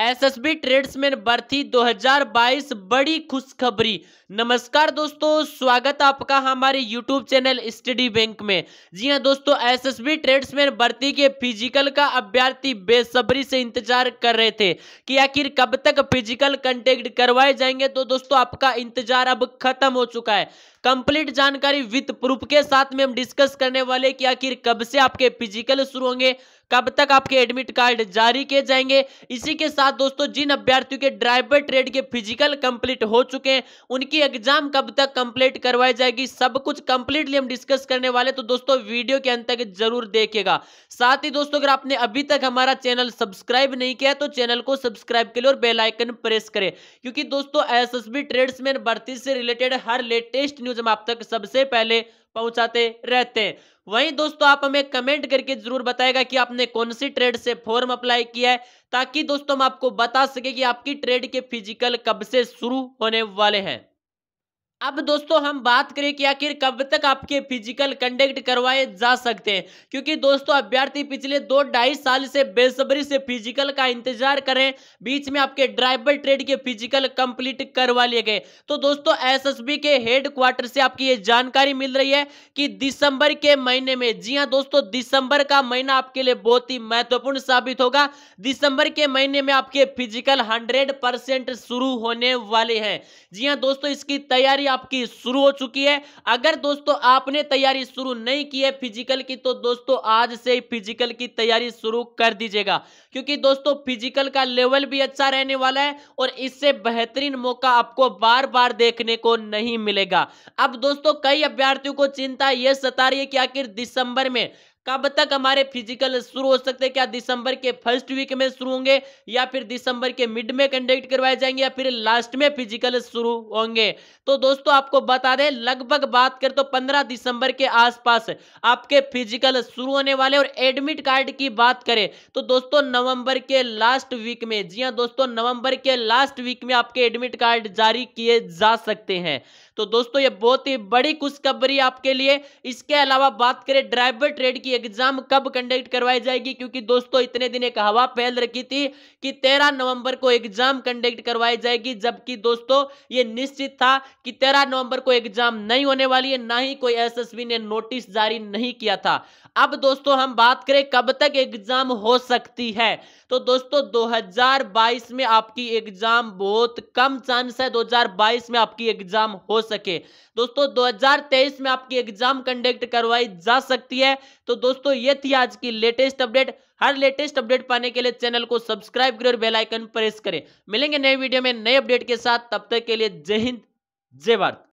SSB tradesman भर्ती 2022 बड़ी खुशखबरी नमस्कार दोस्तों स्वागत आपका हमारे यूट्यूब चैनल स्टडी बैंक में जी हां दोस्तों एसएसबी ट्रेड्समैन भर्ती के फिजिकल का अभ्यर्थी बेसब्री से इंतजार कर रहे थे कि आखिर कब तक फिजिकल कंटेक्ट करवाए जाएंगे तो दोस्तों आपका इंतजार अब खत्म हो चुका है कंप्लीट जानकारी विथ प्रूफ के साथ में हम डिस्कस करने वाले कि आखिर कब से आपके फिजिकल शुरू होंगे कब तक आपके एडमिट कार्ड जारी किए जाएंगे इसी के साथ दोस्तों जिन अभ्यर्थियों के ड्राइवर ट्रेड के फिजिकल कंप्लीट हो चुके हैं उनकी एग्जाम कब तक कंप्लीट करवाई जाएगी सब कुछ कंप्लीटली हम डिस्कस करने वाले तो दोस्तों वीडियो के अंत तक जरूर देखेगा साथ ही दोस्तों अगर आपने अभी तक हमारा चैनल सब्सक्राइब नहीं किया तो चैनल को सब्सक्राइब के लिए और बेलाइकन प्रेस करें क्योंकि दोस्तों एस एस बी ट्रेड्समैन भर्ती से रिलेटेड हर लेटेस्ट न्यूज हम आप तक सबसे पहले पहुंचाते रहते हैं वहीं दोस्तों आप हमें कमेंट करके जरूर बताएगा कि आपने कौन सी ट्रेड से फॉर्म अप्लाई किया है ताकि दोस्तों हम आपको बता सके कि आपकी ट्रेड के फिजिकल कब से शुरू होने वाले हैं अब दोस्तों हम बात करें कि आखिर कब तक आपके फिजिकल कंडक्ट करवाए जा सकते हैं क्योंकि दोस्तों अभ्यर्थी पिछले दो ढाई साल से बेसब्री से फिजिकल का इंतजार करें बीच में आपके ड्राइवर ट्रेड के फिजिकल कंप्लीट करवा लिए गए तो दोस्तों एसएसबी के हेड क्वार्टर से आपकी ये जानकारी मिल रही है कि दिसंबर के महीने में जी हाँ दोस्तों दिसंबर का महीना आपके लिए बहुत ही महत्वपूर्ण साबित होगा दिसंबर के महीने में आपके फिजिकल हंड्रेड शुरू होने वाले हैं जी हाँ दोस्तों इसकी तैयारी तैयारी आपकी शुरू हो चुकी है अगर दोस्तों आपने तैयारी शुरू नहीं की है फिजिकल की तो दोस्तों आज से ही फिजिकल की तैयारी शुरू कर दीजिएगा क्योंकि दोस्तों फिजिकल का लेवल भी अच्छा रहने वाला है और इससे बेहतरीन मौका आपको बार बार देखने को नहीं मिलेगा अब दोस्तों कई अभ्यार्थियों को चिंता यह सता रही है कि आखिर दिसंबर में कब तक हमारे फिजिकल शुरू हो सकते हैं क्या दिसंबर के फर्स्ट वीक में शुरू होंगे या फिर दिसंबर के मिड में कंडक्ट करवाए जाएंगे या फिर लास्ट में फिजिकल शुरू होंगे तो दोस्तों आपको बता दें लगभग बात कर तो 15 दिसंबर के आसपास आपके फिजिकल शुरू होने वाले और एडमिट कार्ड की बात करें तो दोस्तों नवंबर के लास्ट वीक में जी हाँ दोस्तों नवंबर के लास्ट वीक में आपके एडमिट कार्ड जारी किए जा सकते हैं तो दोस्तों ये बहुत ही बड़ी खुशखबरी आपके लिए इसके अलावा बात करें ड्राइवर ट्रेड की एग्जाम कब कंडक्ट करवाई जाएगी क्योंकि दोस्तों इतने दिन एक हवा फैल रखी थी कि 13 नवंबर को एग्जाम कंडक्ट करवाई जाएगी जबकि दोस्तों ये निश्चित था कि 13 नवंबर को एग्जाम नहीं होने वाली है ना ही कोई एसएसबी ने नोटिस जारी नहीं किया था अब दोस्तों हम बात करें कब तक एग्जाम हो सकती है तो दोस्तों 2022 में आपकी एग्जाम बहुत कम चांस है 2022 में आपकी एग्जाम हो सके दोस्तों 2023 में आपकी एग्जाम कंडक्ट करवाई जा सकती है तो दोस्तों ये थी आज की लेटेस्ट अपडेट हर लेटेस्ट अपडेट पाने के लिए चैनल को सब्सक्राइब करें और बेल आइकन प्रेस करें मिलेंगे नए वीडियो में नए अपडेट के साथ तब तक के लिए जय हिंद जय भारत